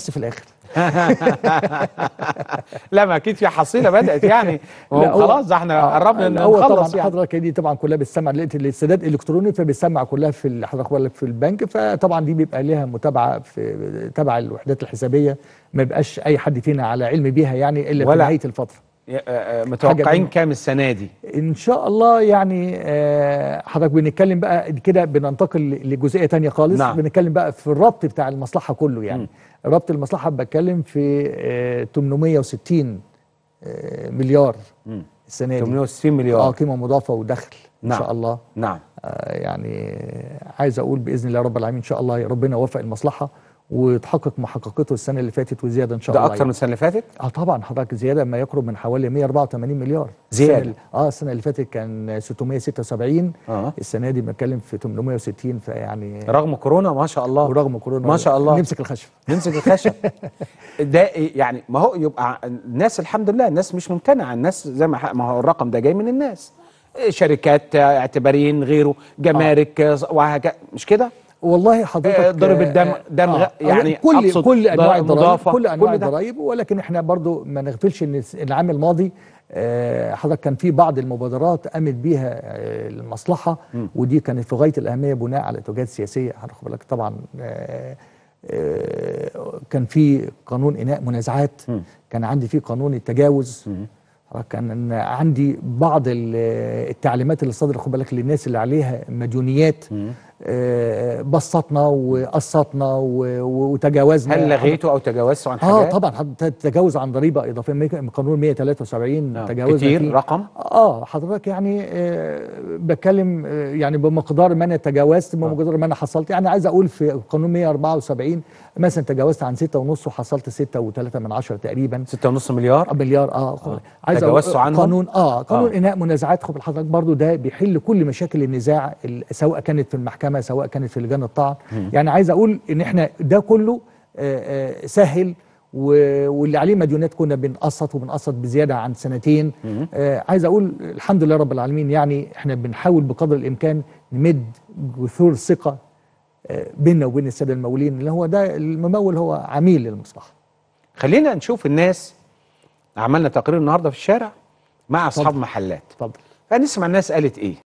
بس في الاخر لا ما اكيد في حصيله بدات يعني خلاص ده احنا آه، قربنا آه، هو طبعا يعني. حضرتك دي طبعا كلها بتسمع السداد الالكتروني فبتسمع كلها في حضرتك لك في البنك فطبعا دي بيبقى ليها متابعه في تبع الوحدات الحسابيه ما بيبقاش اي حد فينا على علم بيها يعني الا في نهايه الفتره آه، آه، متوقعين كام السنه دي ان شاء الله يعني آه، حضرتك بنتكلم بقى كده بننتقل لجزئيه ثانيه خالص نعم. بنتكلم بقى في الربط بتاع المصلحه كله يعني م. ربط المصلحه بتكلم في 860 مليار السنه دي 860 مليار اه قيمه مضافه ودخل نعم. ان شاء الله نعم آه يعني عايز اقول باذن الله رب العالمين ان شاء الله ربنا يوفق المصلحه وتحقق ما حققته السنه اللي فاتت وزياده ان شاء ده الله ده اكتر من يعني. السنه اللي فاتت اه طبعا حضرتك زياده ما يقرب من حوالي 184 مليار زياده اه السنه اللي فاتت كان 676 آه. السنه دي بنتكلم في 860 فيعني رغم كورونا ما شاء الله ورغم كورونا ما شاء الله نمسك الخشب نمسك الخشب ده يعني ما هو يبقى الناس الحمد لله الناس مش ممتنعه الناس زي ما ما هو الرقم ده جاي من الناس شركات اعتباريين غيره جمارك آه. وهكذا مش كده والله حضرتك آه، ضرب الدم آه، آه، دم آه يعني كل كل انواع الضرائب كل انواع الضرائب ولكن احنا برضو ما نغفلش ان العام الماضي حضرتك كان في بعض المبادرات قامت بيها المصلحه ودي كانت في غايه الاهميه بناء على اتجاهات سياسيه حضرتك بالك طبعا كان في قانون اناء منازعات كان عندي في قانون التجاوز كان عندي بعض التعليمات اللي صدرت خد بالك للناس اللي عليها مديونيات بسطنا وقسطنا وتجاوزنا هل لغيته او تجاوزته عن آه، حاجات؟ اه طبعا تجاوز عن ضريبه اضافيه من قانون 173 آه تجاوز كتير فيه. رقم اه حضرتك يعني آه بتكلم آه، يعني بمقدار ما انا تجاوزت آه. بمقدار ما انا حصلت يعني عايز اقول في قانون 174 مثلا تجاوزت عن 6.5 وحصلت 6.3 من 10 تقريبا 6.5 مليار مليار اه, آه. عايز تجاوزت عنه قانون اه قانون آه. انهاء منازعات خد حضرتك برضو ده بيحل كل مشاكل النزاع سواء كانت في المحكمه المحكمه سواء كانت في لجان الطعن يعني عايز اقول ان احنا ده كله آه، آه، سهل واللي عليه مديونات كنا بنقسط وبنقسط بزياده عن سنتين آه عايز اقول الحمد لله رب العالمين يعني احنا بنحاول بقدر الامكان نمد جسور ثقه آه بيننا وبين الساده الممولين اللي هو ده الممول هو عميل للمصلحه. خلينا نشوف الناس عملنا تقرير النهارده في الشارع مع اصحاب محلات. اتفضل. هنسمع الناس قالت ايه؟